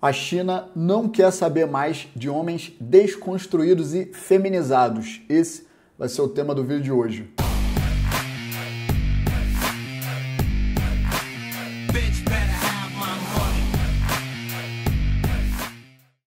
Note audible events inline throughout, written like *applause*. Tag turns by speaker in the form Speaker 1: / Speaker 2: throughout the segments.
Speaker 1: A China não quer saber mais de homens desconstruídos e feminizados. Esse vai ser o tema do vídeo de hoje.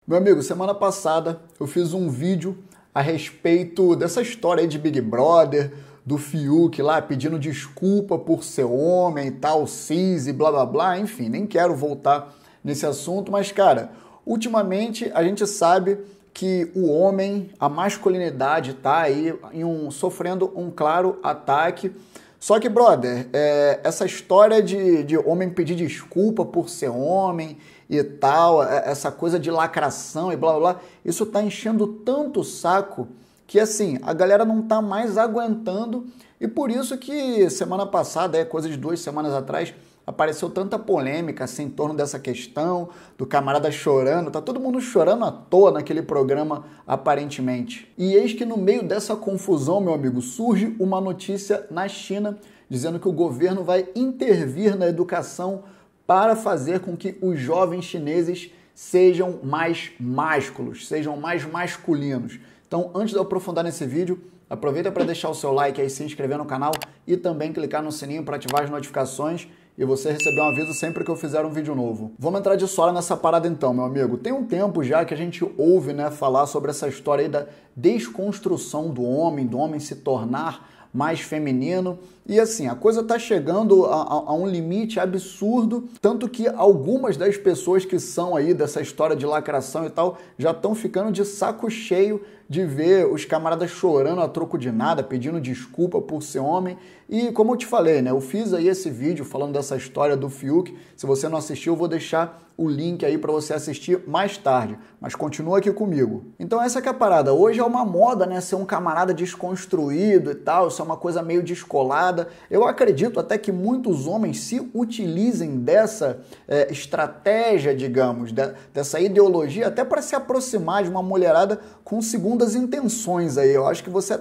Speaker 1: Meu amigo, semana passada eu fiz um vídeo a respeito dessa história aí de Big Brother, do Fiuk lá pedindo desculpa por ser homem, e tal, cis e blá blá blá, enfim, nem quero voltar nesse assunto, mas, cara, ultimamente a gente sabe que o homem, a masculinidade tá aí em um, sofrendo um claro ataque. Só que, brother, é, essa história de, de homem pedir desculpa por ser homem e tal, é, essa coisa de lacração e blá blá, blá isso tá enchendo tanto o saco que assim, a galera não tá mais aguentando e por isso que semana passada, é coisa de duas semanas atrás, apareceu tanta polêmica assim, em torno dessa questão, do camarada chorando, tá todo mundo chorando à toa naquele programa, aparentemente. E eis que no meio dessa confusão, meu amigo, surge uma notícia na China dizendo que o governo vai intervir na educação para fazer com que os jovens chineses sejam mais másculos, sejam mais masculinos. Então, antes de eu aprofundar nesse vídeo, aproveita para deixar o seu like aí, se inscrever no canal e também clicar no sininho para ativar as notificações e você receber um aviso sempre que eu fizer um vídeo novo. Vamos entrar de sola nessa parada então, meu amigo. Tem um tempo já que a gente ouve, né, falar sobre essa história aí da desconstrução do homem, do homem se tornar mais feminino. E assim, a coisa está chegando a, a, a, um limite absurdo, tanto que algumas das pessoas que são aí dessa história de lacração e tal já estão ficando de saco cheio de ver os camaradas chorando a troco de nada, pedindo desculpa por ser homem. E como eu te falei, né, eu fiz aí esse vídeo falando dessa história do Fiuk. Se você não assistiu, eu vou deixar o link aí para você assistir mais tarde, mas continua aqui comigo. Então essa que é a parada. Hoje é uma moda, né, ser um camarada desconstruído e tal, isso é uma coisa meio descolada. Eu acredito até que muitos homens se utilizem dessa é, estratégia, digamos, de, dessa ideologia até para se aproximar de uma mulherada com um segundo segundas intenções aí. Eu acho que você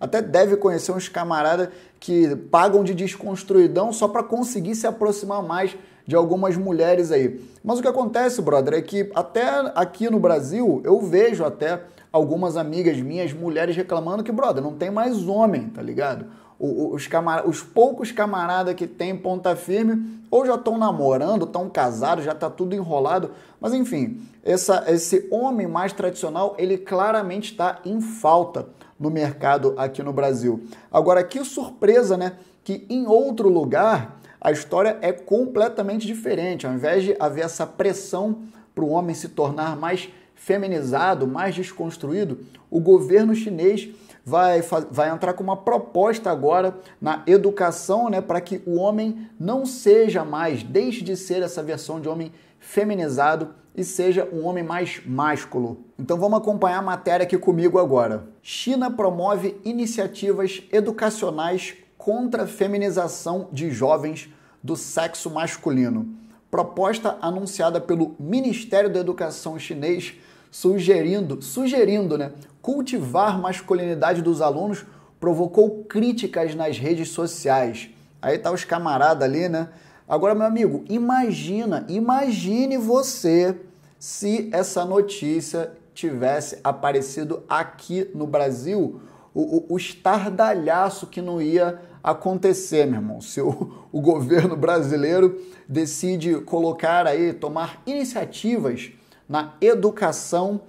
Speaker 1: até deve conhecer uns camaradas que pagam de desconstruidão só para conseguir se aproximar mais de algumas mulheres aí. Mas o que acontece, brother, é que até aqui no Brasil eu vejo até algumas amigas minhas, mulheres reclamando que, brother, não tem mais homem, tá ligado? os, os poucos camaradas que tem ponta firme ou já estão namorando, estão casados, já está tudo enrolado. Mas enfim, essa, esse homem mais tradicional, ele claramente está em falta no mercado aqui no Brasil. Agora, que surpresa, né? Que em outro lugar a história é completamente diferente. Ao invés de haver essa pressão para o homem se tornar mais feminizado, mais desconstruído, o governo chinês vai, vai entrar com uma proposta agora na educação, né, para que o homem não seja mais, deixe de ser essa versão de homem feminizado e seja um homem mais másculo. Então vamos acompanhar a matéria aqui comigo agora. China promove iniciativas educacionais contra a feminização de jovens do sexo masculino. Proposta anunciada pelo Ministério da Educação chinês sugerindo, sugerindo, né, cultivar masculinidade dos alunos provocou críticas nas redes sociais. Aí tá os camarada ali, né? Agora, meu amigo, imagina, imagine você se essa notícia tivesse aparecido aqui no Brasil, o, o, o estardalhaço que não ia acontecer, meu irmão. Se o, o governo brasileiro decide colocar aí, tomar iniciativas na educação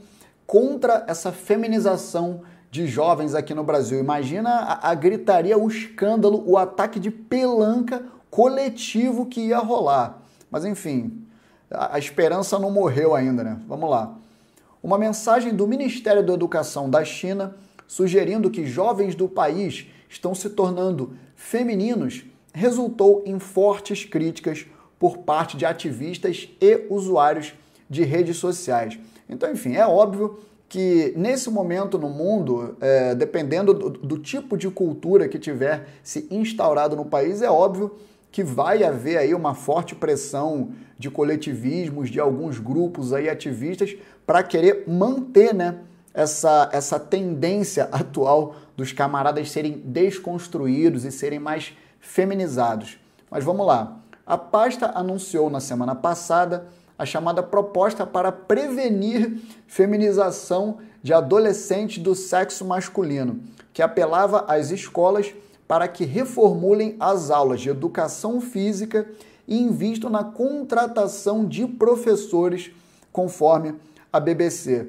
Speaker 1: contra essa feminização de jovens aqui no Brasil. Imagina a, a gritaria, o escândalo, o ataque de pelanca coletivo que ia rolar. Mas enfim, a, a esperança não morreu ainda, né? Vamos lá. Uma mensagem do Ministério da Educação da China sugerindo que jovens do país estão se tornando femininos resultou em fortes críticas por parte de ativistas e usuários de redes sociais. Então, enfim, é óbvio que nesse momento no mundo, é, dependendo do, do, tipo de cultura que tiver se instaurado no país, é óbvio que vai haver aí uma forte pressão de coletivismos, de alguns grupos aí ativistas para querer manter, né, essa, essa tendência atual dos camaradas serem desconstruídos e serem mais feminizados. Mas vamos lá. A pasta anunciou na semana passada a chamada proposta para prevenir feminização de adolescentes do sexo masculino, que apelava às escolas para que reformulem as aulas de educação física e invistam na contratação de professores, conforme a BBC.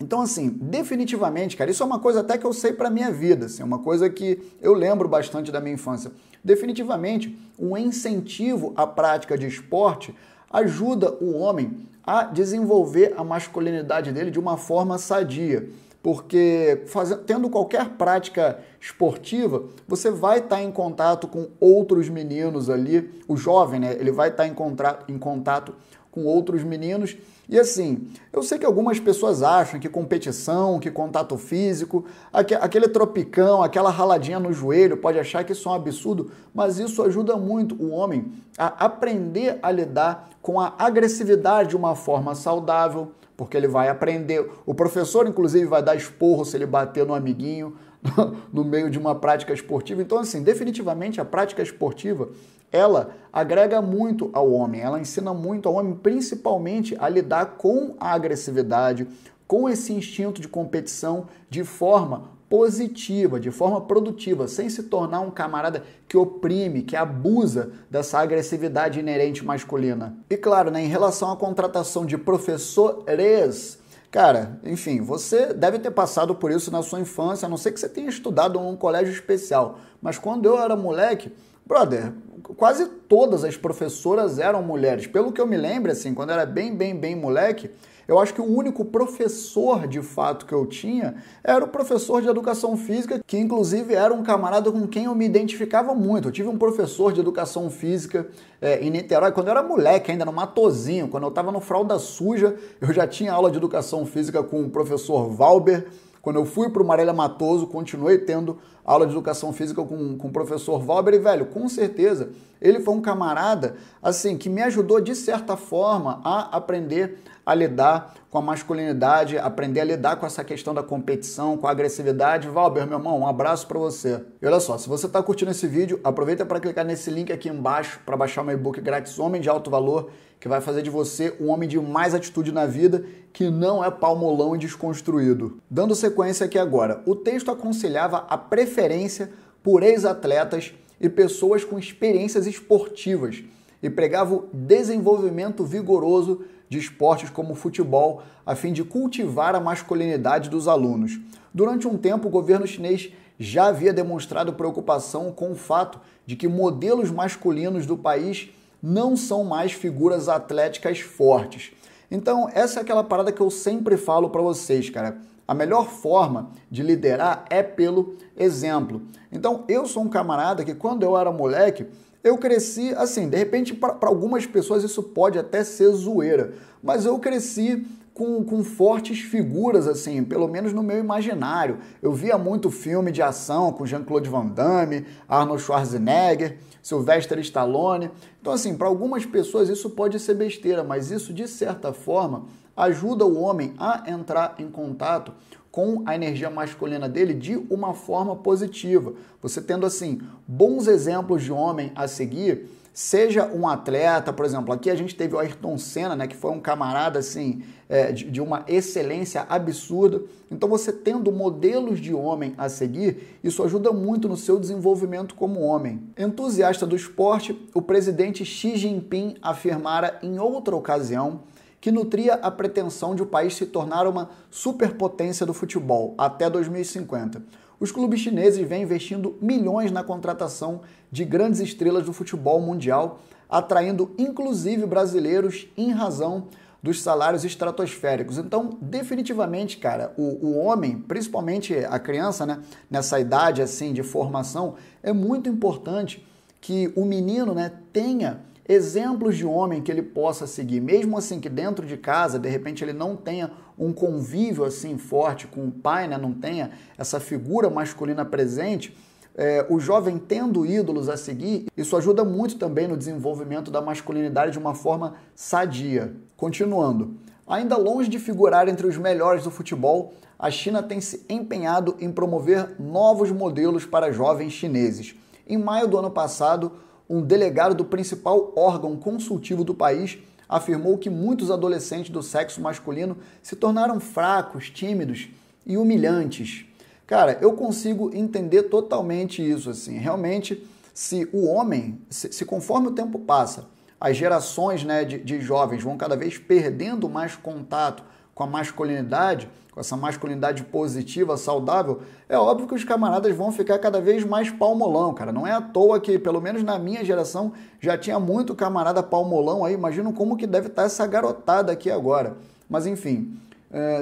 Speaker 1: Então, assim, definitivamente, cara, isso é uma coisa até que eu sei para minha vida, assim, é uma coisa que eu lembro bastante da minha infância. Definitivamente, um incentivo à prática de esporte ajuda o homem a desenvolver a masculinidade dele de uma forma sadia. Porque fazendo, tendo qualquer prática esportiva, você vai estar tá em contato com outros meninos ali. O jovem, né? Ele vai estar tá em, em contato com outros meninos e assim, eu sei que algumas pessoas acham que competição, que contato físico, aquele tropicão, aquela raladinha no joelho, pode achar que isso é um absurdo, mas isso ajuda muito o homem a aprender a lidar com a agressividade de uma forma saudável, porque ele vai aprender. O professor, inclusive, vai dar esporro se ele bater no amiguinho. *laughs* no meio de uma prática esportiva. Então, assim, definitivamente a prática esportiva ela agrega muito ao homem, ela ensina muito ao homem, principalmente a lidar com a agressividade, com esse instinto de competição de forma positiva, de forma produtiva, sem se tornar um camarada que oprime, que abusa dessa agressividade inerente masculina. E claro, né, em relação à contratação de professores Cara, enfim, você deve ter passado por isso na sua infância, a não ser que você tenha estudado num colégio especial. Mas quando eu era moleque, brother, quase todas as professoras eram mulheres. Pelo que eu me lembro, assim, quando eu era bem, bem, bem moleque, eu acho que o único professor de fato que eu tinha era o professor de educação física, que inclusive era um camarada com quem eu me identificava muito. Eu tive um professor de educação física é, em Niterói, quando eu era moleque, ainda no Matozinho, quando eu estava no Fralda Suja, eu já tinha aula de educação física com o professor Valber. Quando eu fui para o Marília Matoso, continuei tendo aula de educação física com, com o professor Valber. E, velho, com certeza, ele foi um camarada, assim, que me ajudou, de certa forma, a aprender a lidar com a masculinidade, aprender a lidar com essa questão da competição, com a agressividade. Valber, meu irmão, um abraço para você. E olha só, se você está curtindo esse vídeo, aproveita para clicar nesse link aqui embaixo para baixar o meu e-book grátis Homem de Alto Valor, que vai fazer de você um homem de mais atitude na vida, que não é palmolão e desconstruído. Dando sequência aqui agora, o texto aconselhava a preferência por ex-atletas e pessoas com experiências esportivas e pregava o desenvolvimento vigoroso de esportes como futebol, a fim de cultivar a masculinidade dos alunos. Durante um tempo, o governo chinês já havia demonstrado preocupação com o fato de que modelos masculinos do país não são mais figuras atléticas fortes. Então, essa é aquela parada que eu sempre falo para vocês, cara. A melhor forma de liderar é pelo exemplo. Então, eu sou um camarada que quando eu era moleque, eu cresci, assim, de repente, para algumas pessoas isso pode até ser zoeira, mas eu cresci com, com, fortes figuras, assim, pelo menos no meu imaginário. Eu via muito filme de ação com Jean-Claude Van Damme, Arnold Schwarzenegger, Sylvester Stallone. Então, assim, para algumas pessoas isso pode ser besteira, mas isso, de certa forma, ajuda o homem a entrar em contato com a energia masculina dele de uma forma positiva. Você tendo assim bons exemplos de homem a seguir, seja um atleta, por exemplo, aqui a gente teve o Ayrton Senna, né, que foi um camarada assim é, de, de, uma excelência absurda. Então você tendo modelos de homem a seguir, isso ajuda muito no seu desenvolvimento como homem. Entusiasta do esporte, o presidente Xi Jinping afirmara em outra ocasião que nutria a pretensão de o país se tornar uma superpotência do futebol até 2050. Os clubes chineses vêm investindo milhões na contratação de grandes estrelas do futebol mundial, atraindo inclusive brasileiros em razão dos salários estratosféricos. Então, definitivamente, cara, o, o homem, principalmente a criança, né, nessa idade assim de formação, é muito importante que o menino né, tenha exemplos de homem que ele possa seguir, mesmo assim que dentro de casa, de repente ele não tenha um convívio assim forte com o pai, né? não tenha essa figura masculina presente, é, o jovem tendo ídolos a seguir, isso ajuda muito também no desenvolvimento da masculinidade de uma forma sadia. Continuando, ainda longe de figurar entre os melhores do futebol, a China tem se empenhado em promover novos modelos para jovens chineses. Em maio do ano passado, um delegado do principal órgão consultivo do país afirmou que muitos adolescentes do sexo masculino se tornaram fracos, tímidos e humilhantes. Cara, eu consigo entender totalmente isso assim. Realmente, se o homem, se, conforme o tempo passa, as gerações né, de, de jovens vão cada vez perdendo mais contato com a masculinidade, com essa masculinidade positiva, saudável, é óbvio que os camaradas vão ficar cada vez mais palmolão, cara. Não é à toa que, pelo menos na minha geração, já tinha muito camarada palmolão aí. Imagino como que deve estar tá essa garotada aqui agora. Mas enfim, é,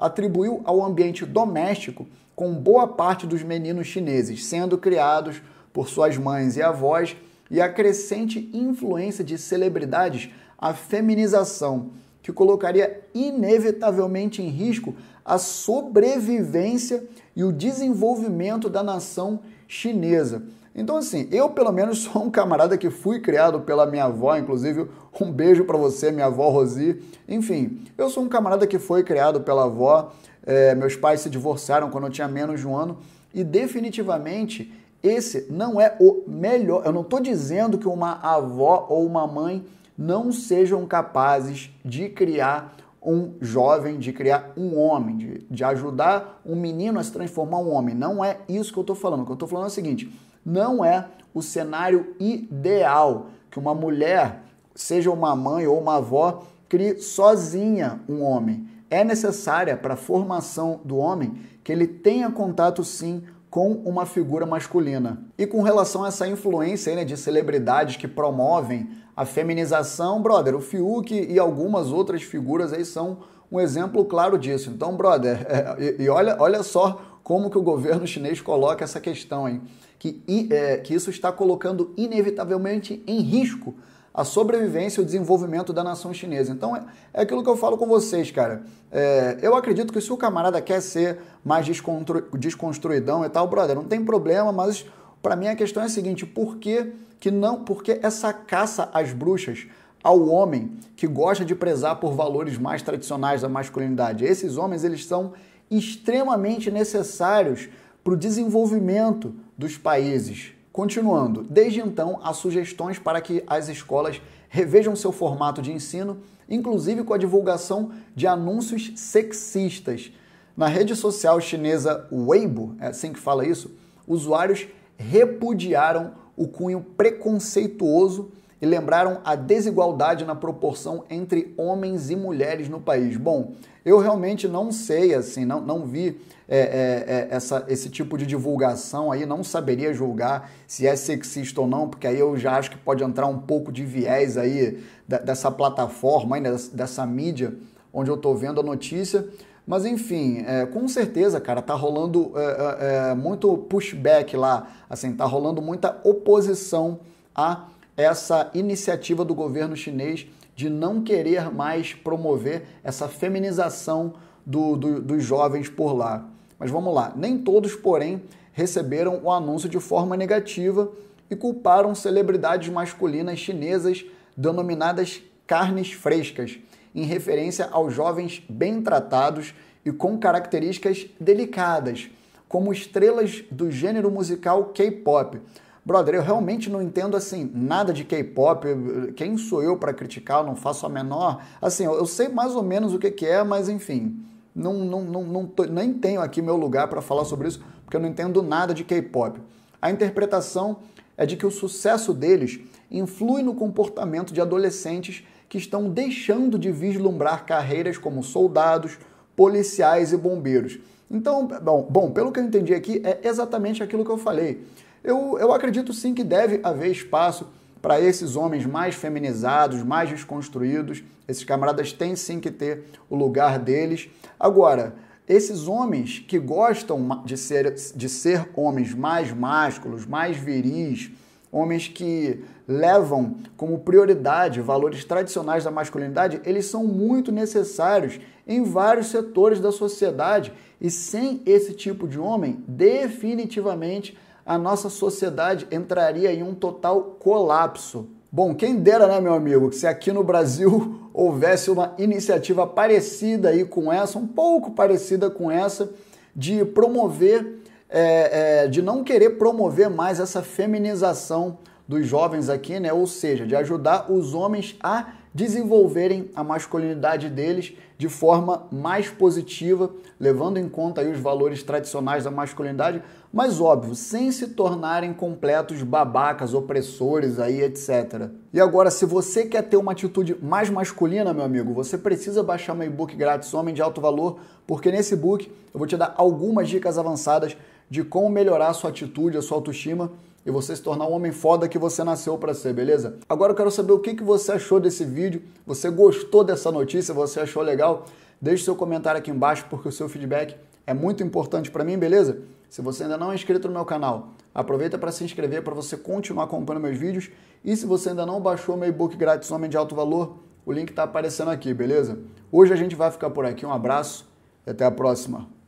Speaker 1: atribuiu ao ambiente doméstico com boa parte dos meninos chineses sendo criados por suas mães e avós e a crescente influência de celebridades, a feminização que colocaria inevitavelmente em risco a sobrevivência e o desenvolvimento da nação chinesa. Então, assim, eu pelo menos *laughs* sou um camarada que fui criado pela minha avó, inclusive um beijo para você, minha avó Rosi. Enfim, eu sou um camarada que foi criado pela avó. É, meus pais se divorciaram quando eu tinha menos de um ano e definitivamente esse não é o melhor. Eu não estou dizendo que uma avó ou uma mãe não sejam capazes de criar um jovem, de criar um homem, de, de ajudar um menino a se transformar um homem. Não é isso que eu estou falando. O que eu estou falando é o seguinte: não é o cenário ideal que uma mulher, seja uma mãe ou uma avó, crie sozinha um homem. É necessária para a formação do homem que ele tenha contato sim com uma figura masculina. E com relação a essa influência né, de celebridades que promovem a feminização, brother, o Fiuk e algumas outras figuras aí são um exemplo claro disso. Então, brother, *laughs* é, e, e, olha, olha só como que o governo chinês coloca essa questão, hein? Que, é, que isso está colocando inevitavelmente em risco a sobrevivência e o desenvolvimento da nação chinesa. Então é, é, aquilo que eu falo com vocês, cara. É, eu acredito que se o camarada quer ser mais descontru, desconstruidão e tal, brother, não tem problema, mas para mim a questão é a seguinte: por que, que não? Porque essa caça às bruxas ao homem que gosta de prezar por valores mais tradicionais da masculinidade. Esses homens eles são extremamente necessários para o desenvolvimento dos países Continuando, desde então há sugestões para que as escolas revejam seu formato de ensino, inclusive com a divulgação de anúncios sexistas. Na rede social chinesa Weibo, é assim que fala isso, usuários repudiaram o cunho preconceituoso e lembraram a desigualdade na proporção entre homens e mulheres no país. Bom, eu realmente não sei, assim, não, não vi é, é, é, essa, esse tipo de divulgação aí, não saberia julgar se é sexista ou não, porque aí eu já acho que pode entrar um pouco de viés aí da, dessa plataforma, né, dessa, dessa mídia onde eu estou vendo a notícia. Mas enfim, é, com certeza, cara, tá rolando é, é, é muito pushback lá, assim, tá rolando muita oposição a essa iniciativa do governo chinês de não querer mais promover essa feminização do, do, dos jovens por lá. Mas vamos lá, nem todos, porém, receberam o anúncio de forma negativa e culparam celebridades masculinas chinesas denominadas carnes frescas, em referência aos jovens bem tratados e com características delicadas, como estrelas do gênero musical K-pop, Brother, eu realmente não entendo assim nada de K-pop. Quem sou eu para criticar? Eu não faço a menor. Assim, eu, eu sei mais ou menos o que, que é, mas enfim, não, não, não, não tô, nem tenho aqui meu lugar para falar sobre isso, porque eu não entendo nada de K-pop. A interpretação é de que o sucesso deles influi no comportamento de adolescentes que estão deixando de vislumbrar carreiras como soldados, policiais e bombeiros. Então, bom, bom pelo que eu entendi aqui, é exatamente aquilo que eu falei. Eu, eu acredito sim que deve haver espaço para esses homens mais feminizados, mais desconstruídos. Esses camaradas têm sim que ter o lugar deles. Agora, esses homens que gostam de ser, de ser homens mais másculos, mais viris, homens que levam como prioridade valores tradicionais da masculinidade, eles são muito necessários em vários setores da sociedade. E sem esse tipo de homem, definitivamente a nossa sociedade entraria em um total colapso. Bom, quem dera, né, meu amigo, que se aqui no Brasil *laughs* houvesse uma iniciativa parecida aí com essa, um pouco parecida com essa, de promover, é, é, de não querer promover mais essa feminização dos jovens aqui, né? Ou seja, de ajudar os homens a desenvolverem a masculinidade deles de forma mais positiva, levando em conta aí os valores tradicionais da masculinidade, mas óbvio, sem se tornarem completos babacas, opressores aí, etc. E agora, se você quer ter uma atitude mais masculina, meu amigo, você precisa baixar meu e-book grátis Homem de Alto Valor, porque nesse book eu vou te dar algumas dicas avançadas de como melhorar a sua atitude, a sua autoestima e você se tornar o um homem foda que você nasceu para ser, beleza? Agora eu quero saber o que, que você achou desse vídeo. Você gostou dessa notícia? Você achou legal? Deixe seu comentário aqui embaixo porque o seu feedback é muito importante para mim, beleza? Se você ainda não é inscrito no meu canal, aproveita para se inscrever para você continuar acompanhando meus vídeos. E se você ainda não baixou meu e-book grátis Homem de Alto Valor, o link está aparecendo aqui, beleza? Hoje a gente vai ficar por aqui. Um abraço e até a próxima.